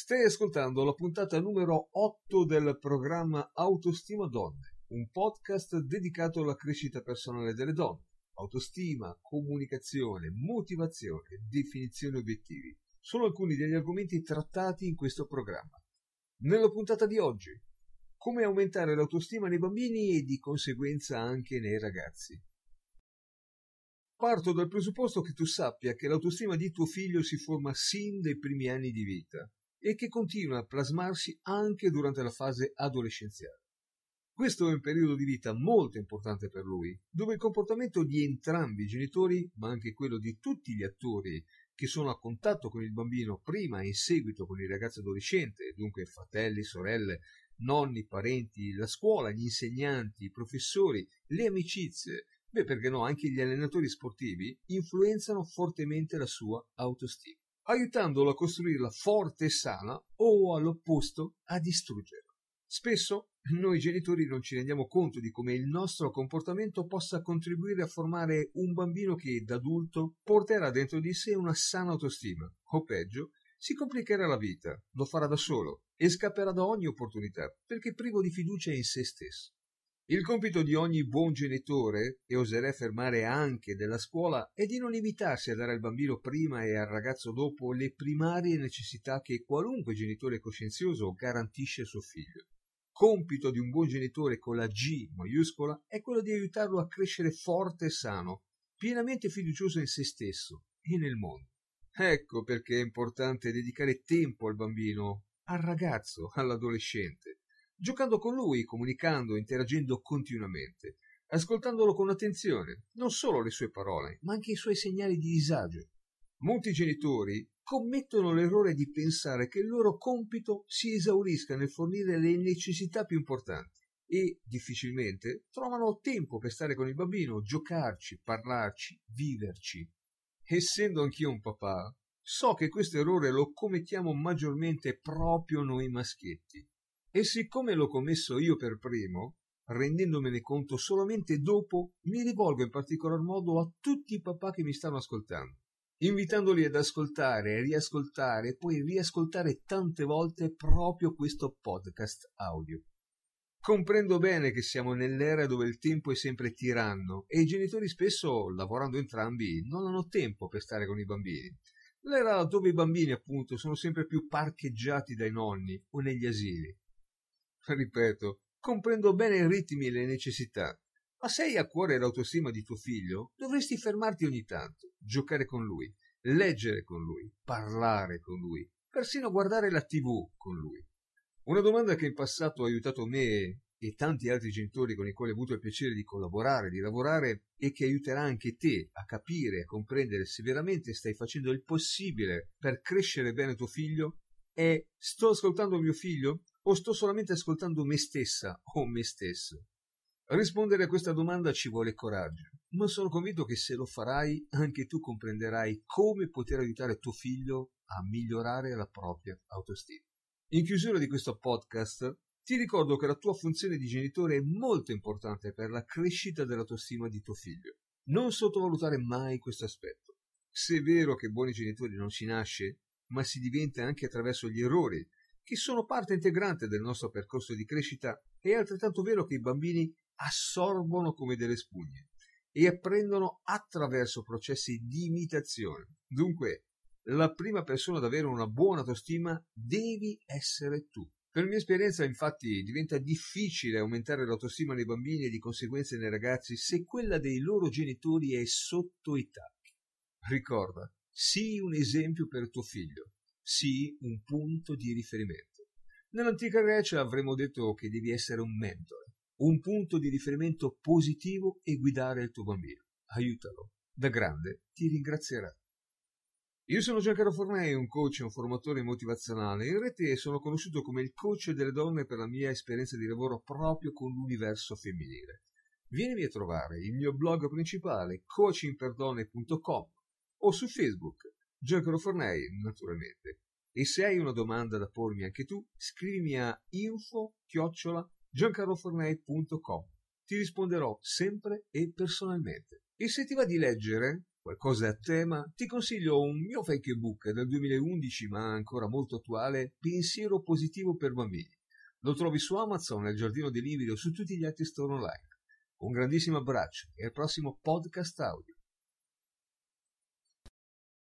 Stai ascoltando la puntata numero 8 del programma Autostima Donne, un podcast dedicato alla crescita personale delle donne. Autostima, comunicazione, motivazione, definizione e obiettivi sono alcuni degli argomenti trattati in questo programma. Nella puntata di oggi, come aumentare l'autostima nei bambini e di conseguenza anche nei ragazzi. Parto dal presupposto che tu sappia che l'autostima di tuo figlio si forma sin dai primi anni di vita e che continua a plasmarsi anche durante la fase adolescenziale. Questo è un periodo di vita molto importante per lui, dove il comportamento di entrambi i genitori, ma anche quello di tutti gli attori che sono a contatto con il bambino prima e in seguito con il ragazzo adolescente, dunque fratelli, sorelle, nonni, parenti, la scuola, gli insegnanti, i professori, le amicizie, beh perché no, anche gli allenatori sportivi, influenzano fortemente la sua autostima aiutandolo a costruirla forte e sana o all'opposto a distruggerla. Spesso noi genitori non ci rendiamo conto di come il nostro comportamento possa contribuire a formare un bambino che da adulto porterà dentro di sé una sana autostima, o peggio, si complicherà la vita, lo farà da solo e scapperà da ogni opportunità perché privo di fiducia in se stesso. Il compito di ogni buon genitore, e oserei affermare anche della scuola, è di non limitarsi a dare al bambino prima e al ragazzo dopo le primarie necessità che qualunque genitore coscienzioso garantisce a suo figlio. Compito di un buon genitore con la G maiuscola è quello di aiutarlo a crescere forte e sano, pienamente fiducioso in se stesso e nel mondo. Ecco perché è importante dedicare tempo al bambino, al ragazzo, all'adolescente giocando con lui, comunicando, interagendo continuamente, ascoltandolo con attenzione, non solo le sue parole, ma anche i suoi segnali di disagio. Molti genitori commettono l'errore di pensare che il loro compito si esaurisca nel fornire le necessità più importanti e difficilmente trovano tempo per stare con il bambino, giocarci, parlarci, viverci. Essendo anch'io un papà, so che questo errore lo commettiamo maggiormente proprio noi maschietti e siccome l'ho commesso io per primo, rendendomene conto solamente dopo, mi rivolgo in particolar modo a tutti i papà che mi stanno ascoltando, invitandoli ad ascoltare, riascoltare e poi riascoltare tante volte proprio questo podcast audio. Comprendo bene che siamo nell'era dove il tempo è sempre tiranno e i genitori spesso, lavorando entrambi, non hanno tempo per stare con i bambini. L'era dove i bambini, appunto, sono sempre più parcheggiati dai nonni o negli asili ripeto, comprendo bene i ritmi e le necessità, ma se hai a cuore l'autostima di tuo figlio, dovresti fermarti ogni tanto, giocare con lui, leggere con lui, parlare con lui, persino guardare la tv con lui. Una domanda che in passato ha aiutato me e tanti altri genitori con i quali ho avuto il piacere di collaborare, di lavorare e che aiuterà anche te a capire, e a comprendere se veramente stai facendo il possibile per crescere bene tuo figlio è sto ascoltando mio figlio? o sto solamente ascoltando me stessa o me stesso? Rispondere a questa domanda ci vuole coraggio, ma sono convinto che se lo farai anche tu comprenderai come poter aiutare tuo figlio a migliorare la propria autostima. In chiusura di questo podcast ti ricordo che la tua funzione di genitore è molto importante per la crescita dell'autostima di tuo figlio. Non sottovalutare mai questo aspetto. Se è vero che buoni genitori non si nasce, ma si diventa anche attraverso gli errori che sono parte integrante del nostro percorso di crescita, è altrettanto vero che i bambini assorbono come delle spugne e apprendono attraverso processi di imitazione. Dunque, la prima persona ad avere una buona autostima devi essere tu. Per mia esperienza, infatti, diventa difficile aumentare l'autostima nei bambini e di conseguenza nei ragazzi se quella dei loro genitori è sotto i tacchi. Ricorda, sii un esempio per tuo figlio sì un punto di riferimento. Nell'antica Grecia avremmo detto che devi essere un mentore, un punto di riferimento positivo e guidare il tuo bambino. Aiutalo, da grande ti ringrazierà. Io sono Giancarlo Fornei, un coach e un formatore motivazionale. In rete sono conosciuto come il coach delle donne per la mia esperienza di lavoro proprio con l'universo femminile. Vienimi a trovare il mio blog principale coachingperdone.com o su Facebook Giancarlo Fornei, naturalmente. E se hai una domanda da pormi anche tu, scrivimi a info-giancarlofornei.com. Ti risponderò sempre e personalmente. E se ti va di leggere qualcosa a tema, ti consiglio un mio fake book del 2011 ma ancora molto attuale, Pensiero positivo per bambini. Lo trovi su Amazon, nel giardino dei libri o su tutti gli altri store online. Un grandissimo abbraccio e al prossimo podcast audio.